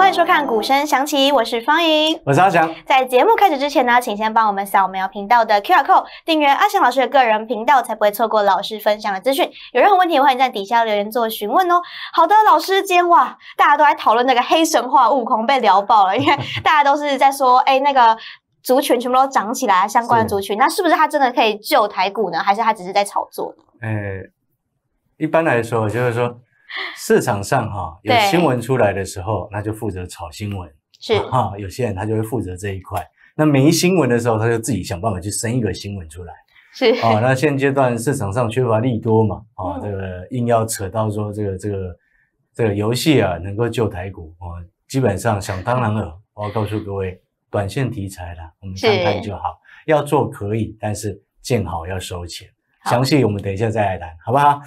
欢迎收看《鼓声响起》，我是方莹，我是阿翔。在节目开始之前呢，请先帮我们扫描频道的 QR code，订阅阿翔老师的个人频道，才不会错过老师分享的资讯。有任何问题，欢迎在底下留言做询问哦。好的，老师，今天哇，大家都在讨论那个黑神话悟空被聊爆了，因为 大家都是在说，哎，那个族群全部都涨起来，相关的族群，那是不是他真的可以救台股呢？还是他只是在炒作呢？哎，一般来说，就是说。市场上哈 有新闻出来的时候，那就负责炒新闻是哈，有些人他就会负责这一块。那没新闻的时候，他就自己想办法去生一个新闻出来是。哦，那现阶段市场上缺乏利多嘛，哦，这个硬要扯到说这个这个这个游戏啊能够救台股，哦，基本上想当然了。我要告诉各位，短线题材啦，我们看看就好，要做可以，但是见好要收钱。详细我们等一下再来谈，好不好？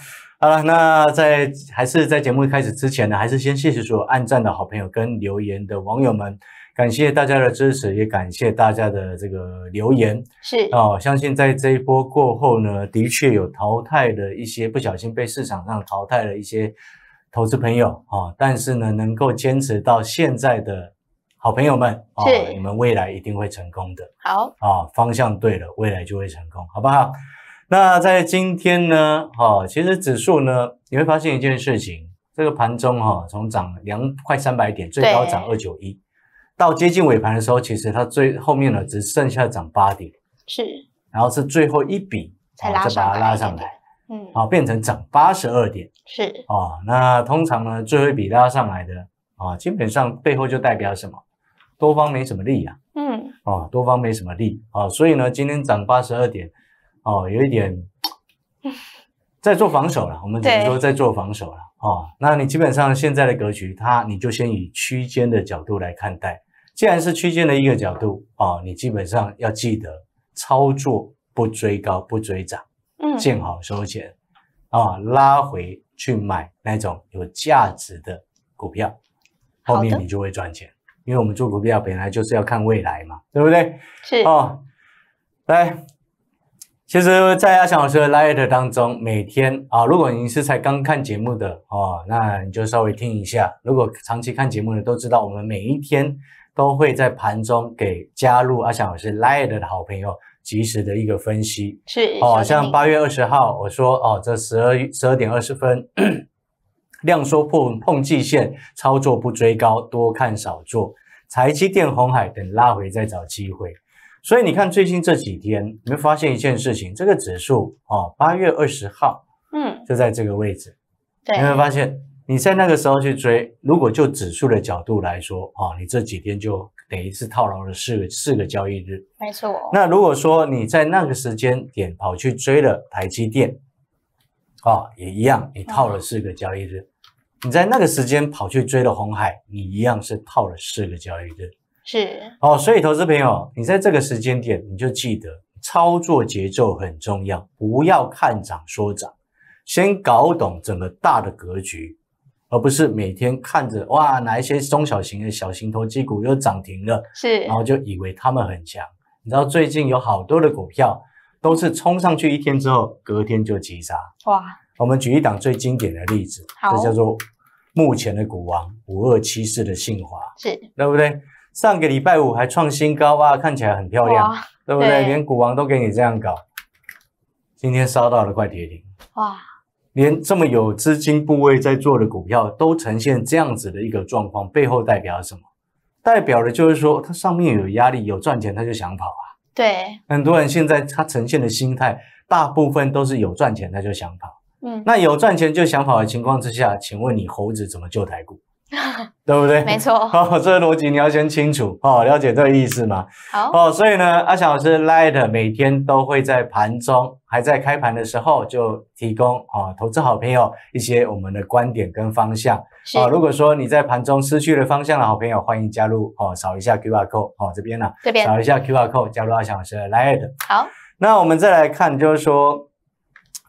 好了，那在还是在节目开始之前呢，还是先谢谢所有按赞的好朋友跟留言的网友们，感谢大家的支持，也感谢大家的这个留言。是哦，相信在这一波过后呢，的确有淘汰的一些不小心被市场上淘汰的一些投资朋友啊，但是呢，能够坚持到现在的好朋友们啊，你们未来一定会成功的。好啊，方向对了，未来就会成功，好不好？那在今天呢？哈，其实指数呢，你会发现一件事情，这个盘中哈，从涨两快三百点，最高涨二九一，到接近尾盘的时候，其实它最后面呢，只剩下涨八点，是，然后是最后一笔才把它拉上来，嗯，啊，变成涨八十二点，是，哦，那通常呢，最后一笔拉上来的啊，基本上背后就代表什么？多方没什么力呀，嗯，哦，多方没什么力，啊，所以呢，今天涨八十二点。哦，有一点 在做防守了，我们只能说在做防守了。哦，那你基本上现在的格局，它你就先以区间的角度来看待。既然是区间的一个角度，哦，你基本上要记得操作不追高、不追涨，嗯，建好收钱，啊，拉回去买那种有价值的股票，后面你就会赚钱。因为我们做股票本来就是要看未来嘛，对不对？是哦，来。其实，在阿翔老师的 l i v e 当中，每天啊，如果你是才刚看节目的哦，那你就稍微听一下。如果长期看节目的，都知道我们每一天都会在盘中给加入阿翔老师 l i v e 的好朋友及时的一个分析。是，哦，像八月二十号，我说哦，这十二十二点二十分，量缩破碰季线，操作不追高，多看少做，财基电、红海等拉回再找机会。所以你看最近这几天，你没发现一件事情？这个指数哦，八月二十号，嗯，就在这个位置，有没有发现？你在那个时候去追，如果就指数的角度来说，哦，你这几天就等于是套牢了四个四个交易日，没错。那如果说你在那个时间点跑去追了台积电，哦，也一样，你套了四个交易日；你在那个时间跑去追了红海，你一样是套了四个交易日。是哦，所以投资朋友，你在这个时间点，你就记得操作节奏很重要，不要看涨说涨，先搞懂整个大的格局，而不是每天看着哇哪一些中小型的、小型投机股又涨停了，是，然后就以为他们很强。你知道最近有好多的股票都是冲上去一天之后，隔天就急杀。哇，我们举一档最经典的例子，这叫做目前的股王五二七四的信华，是，对不对？上个礼拜五还创新高啊，看起来很漂亮，对不对？连股王都给你这样搞，今天烧到了快跌停。哇，连这么有资金部位在做的股票都呈现这样子的一个状况，背后代表了什么？代表的就是说，它上面有压力，有赚钱他就想跑啊。对，很多人现在他呈现的心态，大部分都是有赚钱他就想跑。嗯，那有赚钱就想跑的情况之下，请问你猴子怎么救台股？对不对？没错。哦，这个逻辑你要先清楚哦，了解这个意思嘛。好哦，所以呢，阿翔老师 Light 每天都会在盘中，还在开盘的时候就提供哦，投资好朋友一些我们的观点跟方向哦。如果说你在盘中失去了方向的好朋友，欢迎加入哦，扫一下 QR code 哦，这边呢，这边扫一下 QR code 加入阿翔老师的 Light。好，那我们再来看，就是说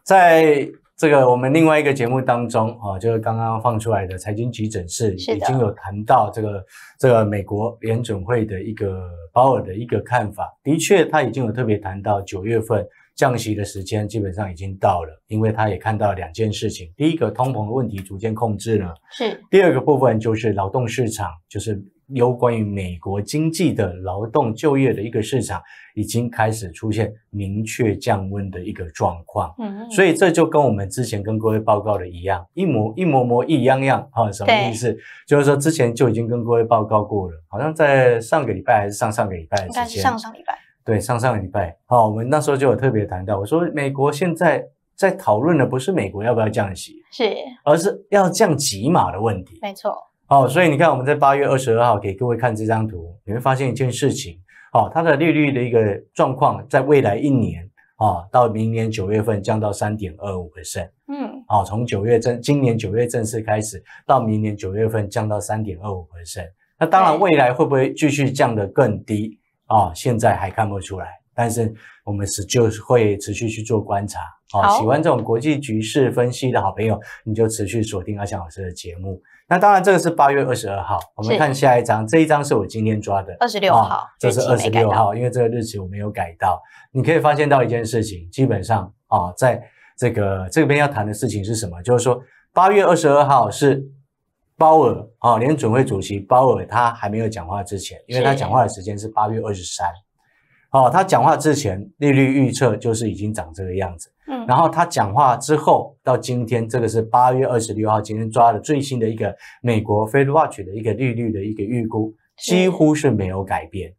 在。这个我们另外一个节目当中啊，就是刚刚放出来的《财经急诊室》已经有谈到这个这个美国联准会的一个鲍尔的一个看法，的确他已经有特别谈到九月份降息的时间基本上已经到了，因为他也看到两件事情：第一个，通膨的问题逐渐控制了；是第二个部分就是劳动市场就是。有关于美国经济的劳动就业的一个市场，已经开始出现明确降温的一个状况。嗯所以这就跟我们之前跟各位报告的一样，一模一模模一样样啊。什么意思？就是说之前就已经跟各位报告过了，好像在上个礼拜还是上上个礼拜，的该是上上礼拜。对，上上礼拜啊，我们那时候就有特别谈到，我说美国现在在讨论的不是美国要不要降息，是而是要降几码的问题。没错。哦，所以你看，我们在八月二十二号给各位看这张图，你会发现一件事情，哦，它的利率的一个状况，在未来一年，哦，到明年九月份降到三点二五 percent，嗯，哦，从九月正今年九月正式开始，到明年九月份降到三点二五 percent，那当然未来会不会继续降得更低，啊，现在还看不出来，但是我们是就是会持续去做观察。好，喜欢这种国际局势分析的好朋友，你就持续锁定阿翔老师的节目。那当然，这个是八月二十二号，我们看下一张，这一张是我今天抓的二十六号，这是二十六号，因为这个日期我没有改到。你可以发现到一件事情，基本上啊，在这个这边要谈的事情是什么？就是说，八月二十二号是鲍尔啊，连准会主席鲍尔他还没有讲话之前，因为他讲话的时间是八月二十三。哦，他讲话之前利率预测就是已经长这个样子，嗯，然后他讲话之后到今天，这个是八月二十六号，今天抓的最新的一个美国 Fed Watch 的一个利率的一个预估，几乎是没有改变，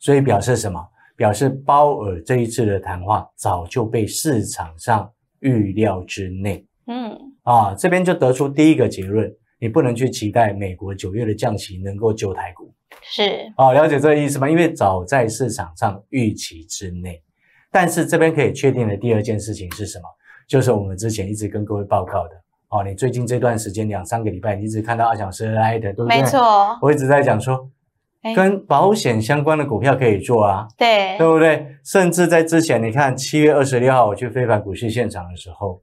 所以表示什么？表示鲍尔这一次的谈话早就被市场上预料之内，嗯，啊，这边就得出第一个结论，你不能去期待美国九月的降息能够救台股。是哦，了解这个意思吗？因为早在市场上预期之内，但是这边可以确定的第二件事情是什么？就是我们之前一直跟各位报告的哦，你最近这段时间两三个礼拜你一直看到阿小 AI 的，对不对？没错，我一直在讲说，跟保险相关的股票可以做啊，对，对不对？甚至在之前，你看七月二十六号我去非凡股市现场的时候，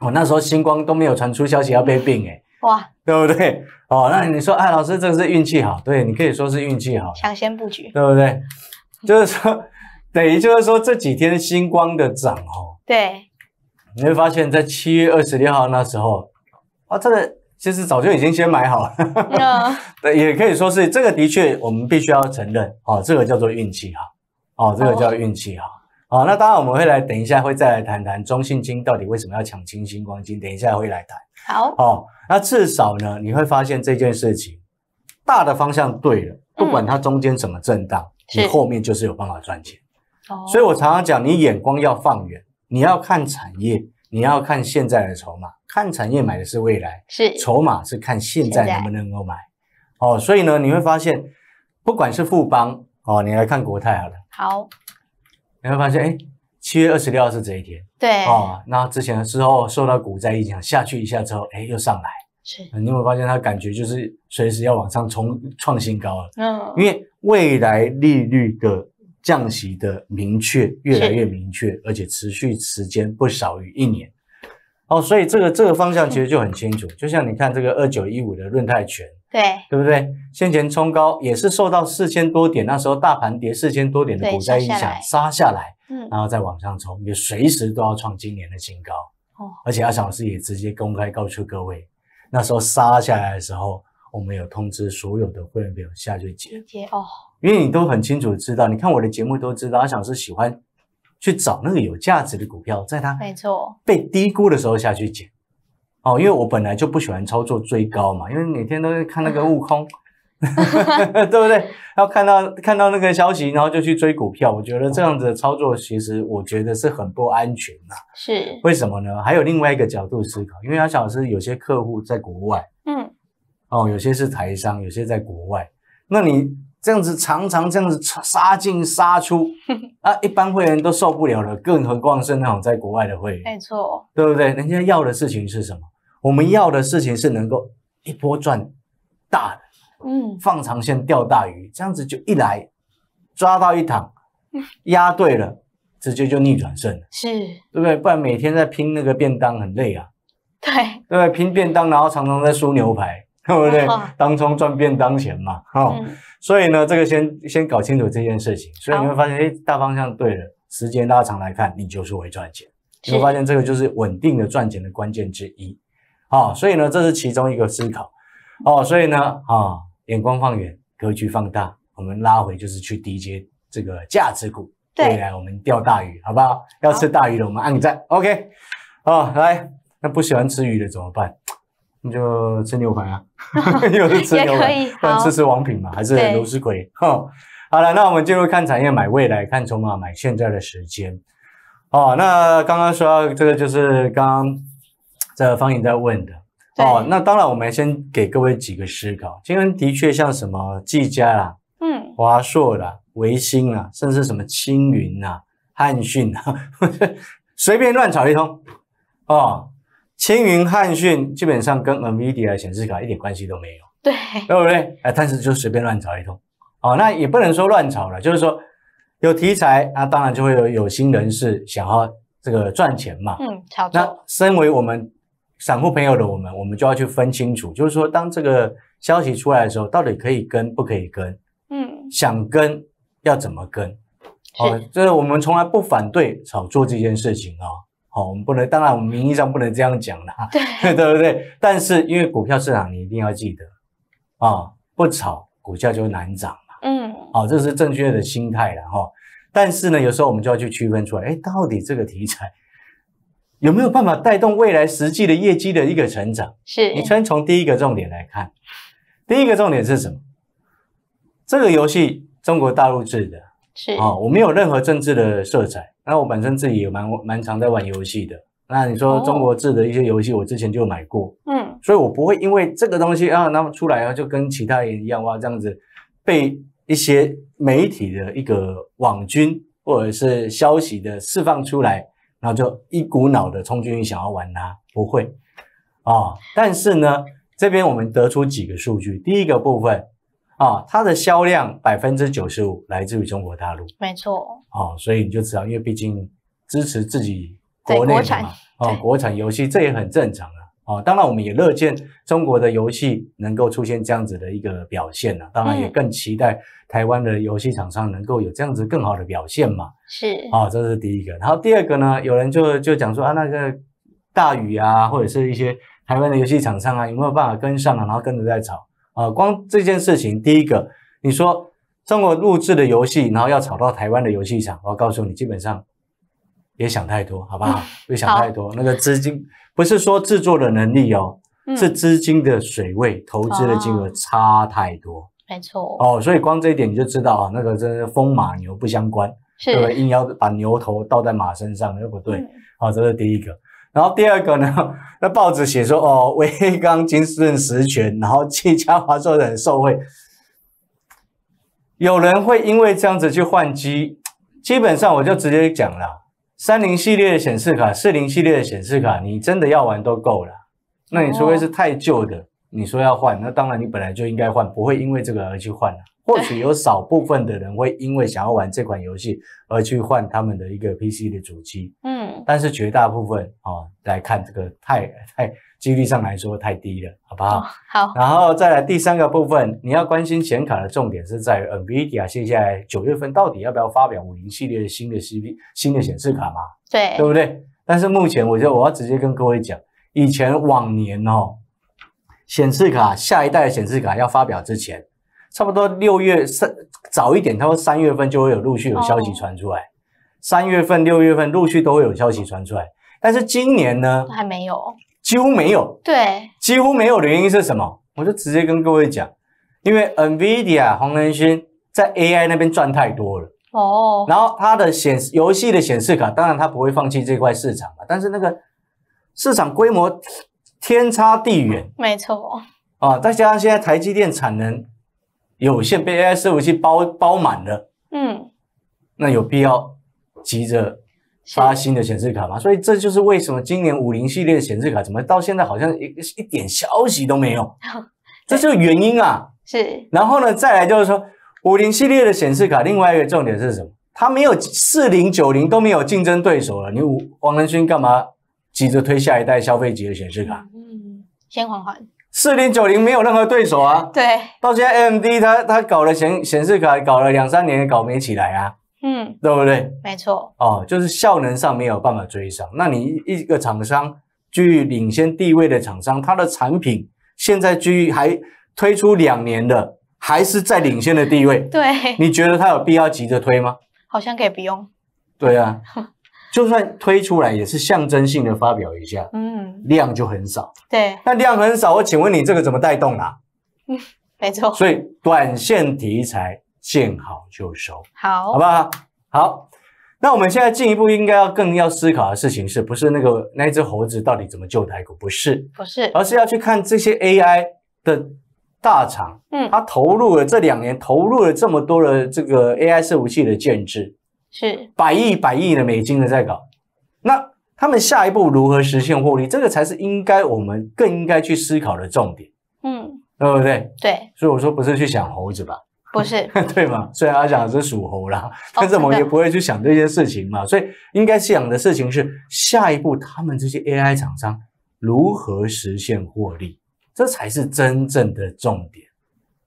我那时候星光都没有传出消息要被并，哎。哇，对不对？哦，那你说，哎，老师，这个是运气好，对你可以说是运气好，抢先布局，对不对？就是说，等于就是说这几天星光的涨哦，对，你会发现在七月二十六号那时候，啊，这个其实早就已经先买好了，对，也可以说是这个的确，我们必须要承认哦，这个叫做运气哈，哦，这个叫运气哈。好，那当然我们会来，等一下会再来谈谈中信金到底为什么要抢清新光金，等一下会来谈。好，哦，那至少呢，你会发现这件事情大的方向对了，不管它中间怎么震荡，你后面就是有办法赚钱。所以我常常讲，你眼光要放远，你要看产业，你要看现在的筹码，看产业买的是未来，是筹码是看现在能不能够买。哦，所以呢，你会发现，不管是富邦，哦，你来看国泰好了。好。你会发现，哎，七月二十六号是这一天，对哦，那之前之后受到股灾影响下去一下之后，哎，又上来。是，你会发现它感觉就是随时要往上冲创新高了。嗯，因为未来利率的降息的明确越来越明确，而且持续时间不少于一年。哦，所以这个这个方向其实就很清楚，就像你看这个二九一五的润泰全，对对不对？先前冲高也是受到四千多点，那时候大盘跌四千多点的股灾影响杀下来，嗯，然后再往上冲，也随时都要创今年的新高。哦，而且阿强老师也直接公开告诉各位，那时候杀下来的时候，我们有通知所有的会员友下接接哦，因为你都很清楚知道，你看我的节目都知道，阿翔是喜欢。去找那个有价值的股票，在它没错被低估的时候下去捡哦，因为我本来就不喜欢操作追高嘛，因为每天都在看那个悟空，对不对？然后看到看到那个消息，然后就去追股票，我觉得这样子操作，其实我觉得是很不安全的。是为什么呢？还有另外一个角度思考，因为阿小老师有些客户在国外，嗯，哦，有些是台商，有些在国外，那你。这样子常常这样子杀进杀出啊，一般会员都受不了了，更何况是那种在国外的会员，没错，对不对？人家要的事情是什么？我们要的事情是能够一波赚大的，嗯，放长线钓大鱼，这样子就一来抓到一躺，压对了，直接就逆转胜了，是，对不对？不然每天在拼那个便当很累啊，对，对，拼便当，然后常常在输牛排，对不对？当中赚便当钱嘛，好。所以呢，这个先先搞清楚这件事情。所以你会发现，哎，大方向对了，时间拉长来看，你就是会赚钱。你会发现，这个就是稳定的赚钱的关键之一。好，所以呢，这是其中一个思考。哦，所以呢，啊，眼光放远，格局放大，我们拉回就是去低阶这个价值股。对，未来我们钓大鱼，好不好？要吃大鱼的，我们按赞。OK。哦，来，那不喜欢吃鱼的怎么办？你就吃牛排啊，又是吃牛排，不然吃吃王品嘛，还是螺丝魁哈。好了，那我们进入看产业买未来，看筹码买现在的时间。哦，那刚刚说这个就是刚刚这方颖在问的哦。那当然，我们先给各位几个思考。今天的确像什么技嘉啦，嗯，华硕啦，维星啦，甚至什么青云呐、汉讯啦，随便乱炒一通哦。青云汉讯基本上跟 Nvidia 显示卡一点关系都没有，对，对不对？哎，但是就随便乱炒一通，哦，那也不能说乱炒了，就是说有题材，那当然就会有有心人士想要这个赚钱嘛。嗯，炒那身为我们散户朋友的我们，我们就要去分清楚，就是说当这个消息出来的时候，到底可以跟不可以跟？嗯，想跟要怎么跟？哦，这是我们从来不反对炒作这件事情啊。哦，我们不能，当然我们名义上不能这样讲啦，对 对不对？但是因为股票市场，你一定要记得啊，不炒股价就难涨嘛。嗯，好，这是正确的心态了哈。但是呢，有时候我们就要去区分出来，哎，到底这个题材有没有办法带动未来实际的业绩的一个成长？是你先从第一个重点来看，第一个重点是什么？这个游戏中国大陆制的，是啊，我没有任何政治的色彩。那我本身自己也蛮蛮常在玩游戏的。那你说中国制的一些游戏，我之前就买过。嗯，所以我不会因为这个东西啊，那出来啊就跟其他人一样哇这样子，被一些媒体的一个网军或者是消息的释放出来，然后就一股脑的冲进去想要玩它，不会。哦，但是呢，这边我们得出几个数据，第一个部分。啊，它的销量百分之九十五来自于中国大陆，没错。哦，所以你就知道，因为毕竟支持自己国内的嘛，哦，国产游戏这也很正常啊。哦，当然我们也乐见中国的游戏能够出现这样子的一个表现了。当然也更期待台湾的游戏厂商能够有这样子更好的表现嘛。是。哦，这是第一个。然后第二个呢，有人就就讲说啊，那个大宇啊，或者是一些台湾的游戏厂商啊，有没有办法跟上啊？然后跟着在炒。啊，光这件事情，第一个，你说中国录制的游戏，然后要炒到台湾的游戏厂，我要告诉你，基本上别想太多，好不好？别想太多，那个资金不是说制作的能力哦，是资金的水位，投资的金额差太多，没错。哦，所以光这一点你就知道啊，那个真是风马牛不相关，对不对？硬要把牛头倒在马身上，又不对。好，这是第一个。然后第二个呢，那报纸写说，哦，维 刚金斯顿实权，然后戚家华做的很受贿。有人会因为这样子去换机，基本上我就直接讲了，三零系列的显示卡，四零系列的显示卡，你真的要玩都够了。那你除非是太旧的。你说要换，那当然你本来就应该换，不会因为这个而去换或许有少部分的人会因为想要玩这款游戏而去换他们的一个 PC 的主机，嗯，但是绝大部分哦，来看这个太太几率上来说太低了，好不好？好。然后再来第三个部分，你要关心显卡的重点是在于 NVIDIA 现在九月份到底要不要发表五零系列的新的 CP 新的显示卡嘛？对，对不对？但是目前我觉得我要直接跟各位讲，以前往年哦。显示卡下一代的显示卡要发表之前，差不多六月三早一点，他说三月份就会有陆续有消息传出来。三月份、六月份陆续都会有消息传出来，但是今年呢，还没有，几乎没有。对，几乎没有的原因是什么？我就直接跟各位讲，因为 Nvidia 黄仁勋在 AI 那边赚太多了哦。然后他的显游戏的显示卡，当然他不会放弃这块市场嘛，但是那个市场规模。天差地远，没错啊，再加上现在台积电产能有限，被 AI 服务器包包满了，嗯，那有必要急着发新的显示卡吗？所以这就是为什么今年五零系列显示卡怎么到现在好像一一点消息都没有，这就原因啊。是，然后呢，再来就是说五零系列的显示卡，另外一个重点是什么？它没有四零九零都没有竞争对手了，你王仁勋干嘛？急着推下一代消费级的显示卡，嗯，先缓缓。四零九零没有任何对手啊，对，到现在，M D 他他搞了显显示卡搞了两三年，搞没起来啊，嗯，对不对？没错，哦，就是效能上没有办法追上。那你一个厂商居领先地位的厂商，他的产品现在居还推出两年的，还是在领先的地位，对，你觉得他有必要急着推吗？好像可以不用。对啊。就算推出来也是象征性的发表一下，嗯，量就很少。对，那量很少，我请问你这个怎么带动啊？嗯，没错。所以短线题材见好就收，好，好不好？好，那我们现在进一步应该要更要思考的事情是不是那个那只猴子到底怎么救台股？不是，不是，而是要去看这些 AI 的大厂，嗯，它投入了这两年投入了这么多的这个 AI 服务器的建置。是百亿、百亿的美金的在搞，那他们下一步如何实现获利？这个才是应该我们更应该去思考的重点，嗯，对不对？对，所以我说不是去想猴子吧？不是，对嘛？虽然阿的是属猴啦，但是我们也不会去想这些事情嘛。所以应该想的事情是，下一步他们这些 AI 厂商如何实现获利？这才是真正的重点。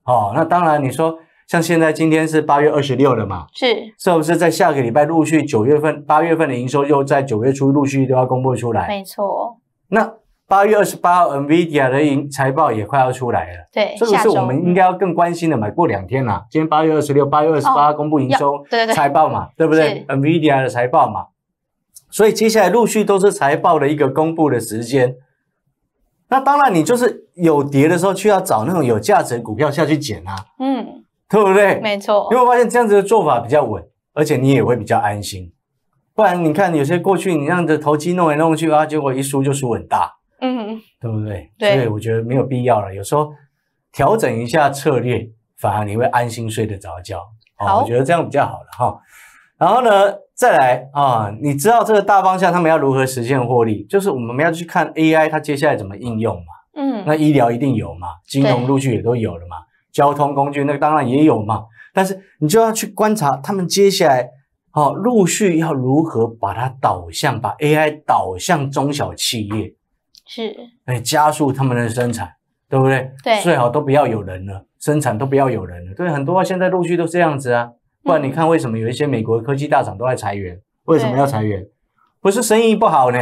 哦，那当然你说。像现在今天是八月二十六了嘛？是，是不是在下个礼拜陆续九月份、八月份的营收又在九月初陆续都要公布出来？没错。那八月二十八号，NVIDIA 的营财报也快要出来了。对，这个是我们应该要更关心的。嘛。过两天了，今天八月二十六，八月二十八公布营收、财报嘛，对不对？NVIDIA 的财报嘛，所以接下来陆续都是财报的一个公布的时间。那当然，你就是有跌的时候去要找那种有价值的股票下去捡啊。嗯。对不对？没错，因为我发现这样子的做法比较稳，而且你也会比较安心。不然你看，有些过去你这样的投机弄来弄去啊，结果一输就输很大。嗯，对不对？对。所以我觉得没有必要了。有时候调整一下策略，反而你会安心睡得着觉。好，我觉得这样比较好了哈。然后呢，再来啊，你知道这个大方向他们要如何实现获利？就是我们要去看 AI 它接下来怎么应用嘛。嗯。那医疗一定有嘛？金融陆续也都有了嘛？交通工具，那个当然也有嘛。但是你就要去观察他们接下来，哦，陆续要如何把它导向，把 AI 导向中小企业，是，哎，加速他们的生产，对不对？对，最好都不要有人了，生产都不要有人了。对，很多现在陆续都这样子啊。不然你看，为什么有一些美国科技大厂都在裁员？为什么要裁员？不是生意不好呢，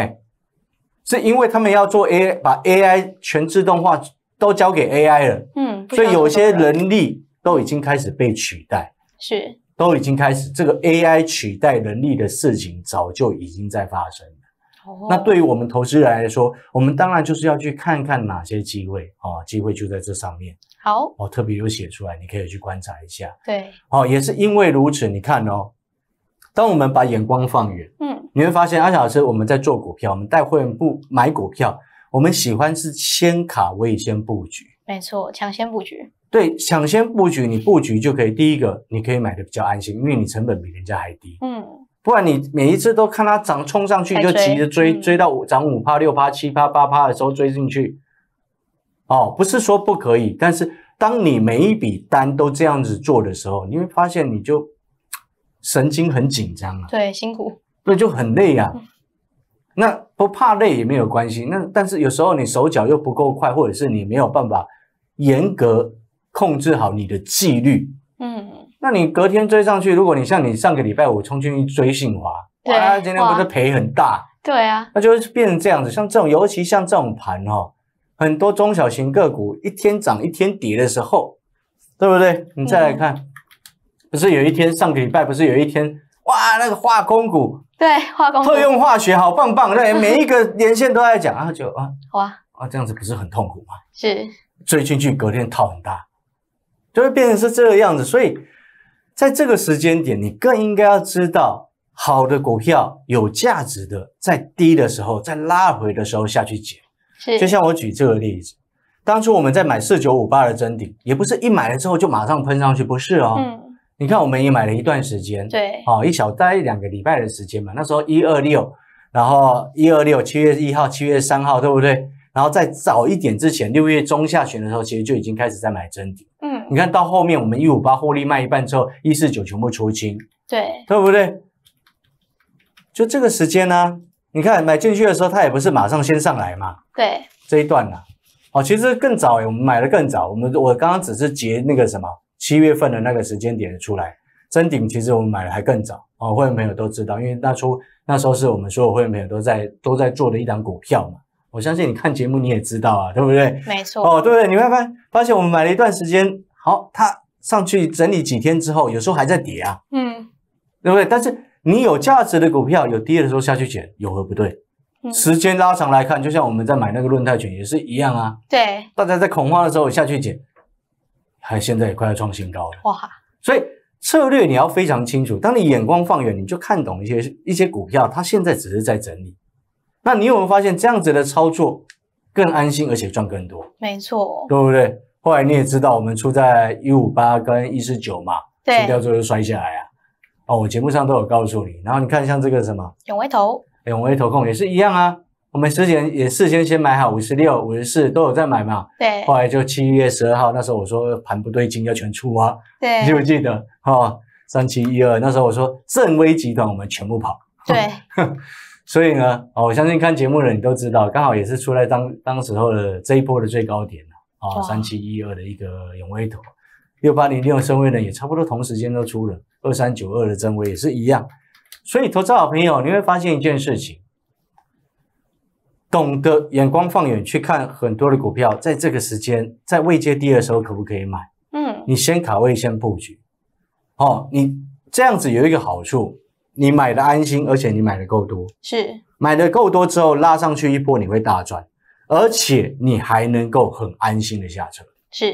是因为他们要做 AI，把 AI 全自动化都交给 AI 了。嗯。所以有些能力都已经开始被取代，是都已经开始这个 AI 取代能力的事情，早就已经在发生了。那对于我们投资人来说，我们当然就是要去看看哪些机会哦，机会就在这上面。好，我特别有写出来，你可以去观察一下。对，好，也是因为如此，你看哦，当我们把眼光放远，嗯，你会发现，阿小老师，我们在做股票，我们带会员部买股票，我们喜欢是先卡位先布局。没错，抢先布局。对，抢先布局，你布局就可以。第一个，你可以买的比较安心，因为你成本比人家还低。嗯。不然你每一次都看他涨冲上去，就急着追，追到五涨五趴、六趴、七趴、八趴的时候追进去。哦，不是说不可以，但是当你每一笔单都这样子做的时候，你会发现你就神经很紧张啊。对，辛苦。那就很累啊。那不怕累也没有关系。那但是有时候你手脚又不够快，或者是你没有办法。严格控制好你的纪律，嗯，那你隔天追上去，如果你像你上个礼拜五冲进去追信华，对，哇，今天不是赔很大，对啊，那就变成这样子。像这种，尤其像这种盘哦，很多中小型个股一天涨一天跌的时候，对不对？你再来看，不是有一天上个礼拜不是有一天，哇，那个化工股，对，化工特用化学好棒棒，对，每一个连线都在讲后就啊，哇，啊这样子不是很痛苦吗？是。追进去，隔天套很大，就会变成是这个样子。所以，在这个时间点，你更应该要知道，好的股票、有价值的，在低的时候、在拉回的时候下去捡。是。就像我举这个例子，当初我们在买四九五八的真顶，也不是一买了之后就马上喷上去，不是哦。嗯。你看，我们也买了一段时间。对。哦，一小待两个礼拜的时间嘛，那时候一二六，然后一二六，七月一号、七月三号，对不对？然后在早一点之前，六月中下旬的时候，其实就已经开始在买真顶。嗯，你看到后面我们一五八获利卖一半之后，一四九全部出清。对，对不对？就这个时间呢，你看买进去的时候，它也不是马上先上来嘛。对，这一段呐，哦，其实更早我们买的更早，我们我刚刚只是截那个什么七月份的那个时间点出来，真顶其实我们买的还更早。哦，会员朋友都知道，因为那初那时候是我们所有会员朋友都在都在做的一档股票嘛。我相信你看节目你也知道啊，对不对？没错。哦，对不对？你会发发现我们买了一段时间？好，它上去整理几天之后，有时候还在跌啊。嗯，对不对？但是你有价值的股票有跌的时候下去捡有何不对？时间拉长来看，就像我们在买那个论泰卷也是一样啊。对。大家在恐慌的时候下去捡，还现在也快要创新高了。哇。所以策略你要非常清楚。当你眼光放远，你就看懂一些一些股票，它现在只是在整理。那你有没有发现这样子的操作更安心，而且赚更多？没错，对不对？后来你也知道，我们出在一五八跟一四九嘛，对，掉之后就摔下来啊。哦，我节目上都有告诉你。然后你看，像这个什么永威头，永威头控也是一样啊。我们之前也事先先买好五十六、五十四都有在买嘛。对，后来就七月十二号那时候我说盘不对劲要全出啊。对，记不记得？哦，三七一二那时候我说正威集团我们全部跑。对。所以呢，哦，我相信看节目的人你都知道，刚好也是出来当当时候的这一波的最高点了啊，三七一二的一个永威头，六八零六升位呢也差不多同时间都出了二三九二的增威也是一样。所以投资好朋友，你会发现一件事情，懂得眼光放远去看很多的股票，在这个时间在未接低的时候可不可以买？嗯，你先卡位先布局，哦，你这样子有一个好处。你买的安心，而且你买的够多，是买的够多之后拉上去一波，你会大赚，而且你还能够很安心的下车。是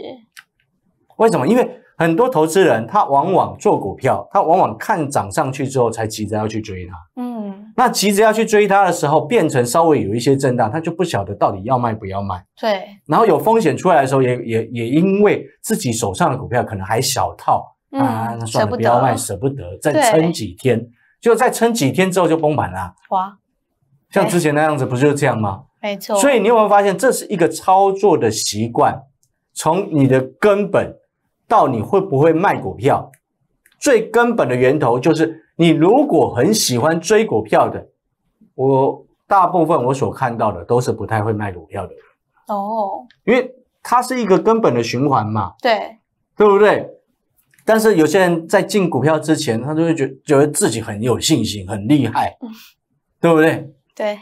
为什么？因为很多投资人他往往做股票，他往往看涨上去之后才急着要去追它。嗯，那急着要去追它的时候，变成稍微有一些震荡，他就不晓得到底要卖不要卖？对。然后有风险出来的时候，也也也因为自己手上的股票可能还小套啊，那算了，不要卖，舍不得再撑几天。就在撑几天之后就崩盘了。哇，像之前那样子不就是这样吗？没错。所以你有没有发现，这是一个操作的习惯，从你的根本到你会不会卖股票，最根本的源头就是你如果很喜欢追股票的，我大部分我所看到的都是不太会卖股票的人。哦，因为它是一个根本的循环嘛。对，对不对？但是有些人在进股票之前，他就会觉觉得自己很有信心、很厉害，对不对？对，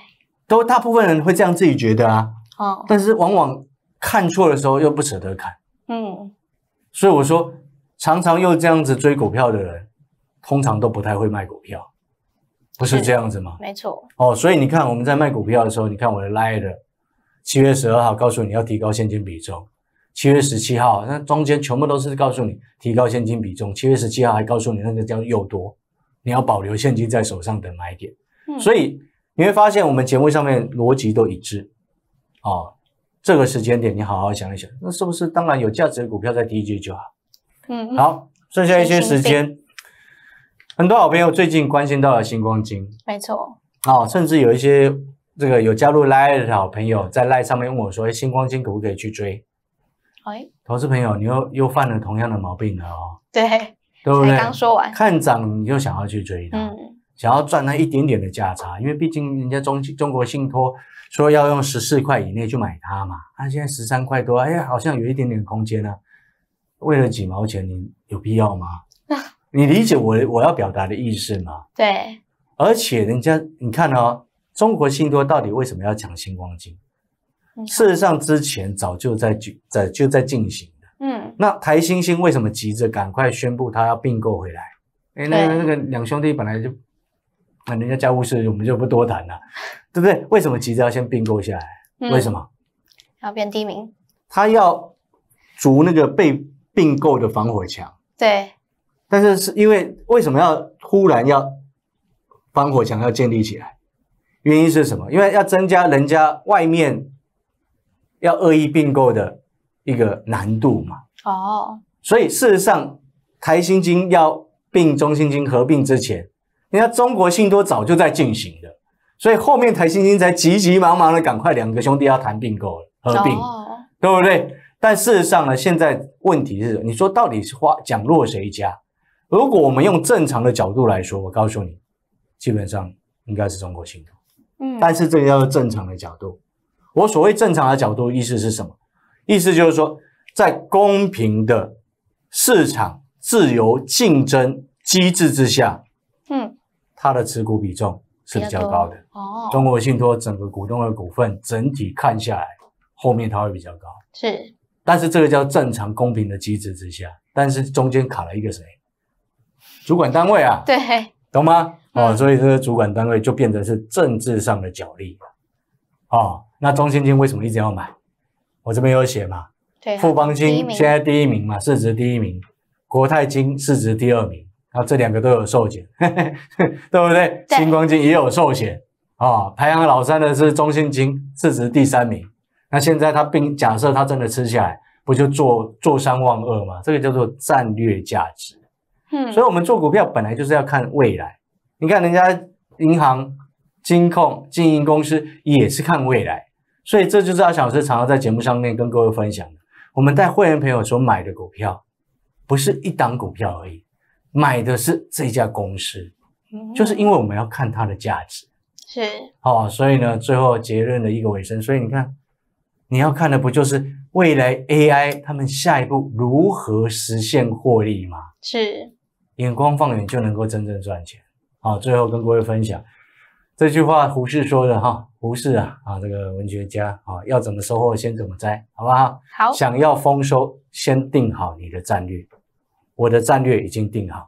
都大部分人会这样自己觉得啊。哦，但是往往看错的时候又不舍得看。嗯，所以我说，常常又这样子追股票的人，通常都不太会卖股票，不是这样子吗？没错。哦，所以你看我们在卖股票的时候，你看我的 l i 的七月十二号告诉你要提高现金比重。七月十七号，那中间全部都是告诉你提高现金比重。七月十七号还告诉你那个叫又多，你要保留现金在手上等买点。所以你会发现我们节目上面逻辑都一致。哦，这个时间点你好好想一想，那是不是当然有价值的股票在第一季就好？嗯，好，剩下一些时间，很多好朋友最近关心到了星光金，没错。哦，甚至有一些这个有加入赖的好朋友在赖上面问我说：星光金可不可以去追？哎，投资朋友，你又又犯了同样的毛病了哦。对，对不对？刚说完，看涨你就想要去追它，嗯，想要赚那一点点的价差，因为毕竟人家中中国信托说要用十四块以内去买它嘛，它现在十三块多，哎呀，好像有一点点空间啊。为了几毛钱，你有必要吗？你理解我我要表达的意思吗？对，而且人家你看哦，中国信托到底为什么要抢星光金？事实上，之前早就在进在就在进行的。嗯，那台星星为什么急着赶快宣布他要并购回来？因那那个两兄弟本来就，那人家家务事，我们就不多谈了，对不对？为什么急着要先并购下来？为什么？要变一名。他要筑那个被并购的防火墙。对。但是是因为为什么要忽然要防火墙要建立起来？原因是什么？因为要增加人家外面。要恶意并购的一个难度嘛？哦，所以事实上，台新金要并中信金合并之前，人家中国信托早就在进行的，所以后面台新金才急急忙忙的赶快两个兄弟要谈并购了合并，对不对？但事实上呢，现在问题是，你说到底是花讲落谁家？如果我们用正常的角度来说，我告诉你，基本上应该是中国信托。嗯，但是这个要正常的角度。我所谓正常的角度意思是什么？意思就是说，在公平的市场自由竞争机制之下，嗯，它的持股比重是比较高的哦。中国信托整个股东的股份整体看下来，后面它会比较高。是，但是这个叫正常公平的机制之下，但是中间卡了一个谁？主管单位啊？对，懂吗？哦，所以这个主管单位就变成是政治上的角力啊。那中信金为什么一直要买？我这边有写嘛？对，富邦金现在第一名嘛，市值第一名；国泰金市值第二名，然后这两个都有寿险，对不对？新光金也有寿险啊。排行老三的是中信金，市值第三名。那现在它并假设它真的吃下来，不就坐坐山望二嘛？这个叫做战略价值。嗯，所以我们做股票本来就是要看未来。你看人家银行、金控、经营公司也是看未来。所以这就是小石常常在节目上面跟各位分享的：，我们带会员朋友所买的股票，不是一档股票而已，买的是这家公司，就是因为我们要看它的价值。是。哦，所以呢，最后结论的一个尾声，所以你看，你要看的不就是未来 AI 他们下一步如何实现获利吗？是。眼光放远就能够真正赚钱。好，最后跟各位分享。这句话胡适说的哈，胡适啊啊，这个文学家啊，要怎么收获先怎么摘，好不好？好，想要丰收先定好你的战略。我的战略已经定好，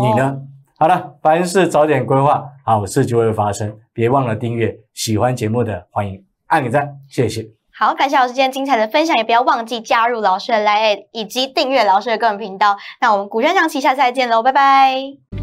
你呢？好了，凡事早点规划，好事就会发生。别忘了订阅喜欢节目的，欢迎按个赞，谢谢。好，感谢老师今天精彩的分享，也不要忘记加入老师的 Line 以及订阅老师的个人频道。那我们古山象棋下次再见喽，拜拜。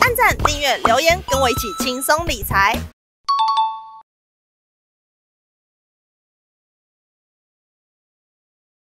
按赞、订阅、留言，跟我一起轻松理财。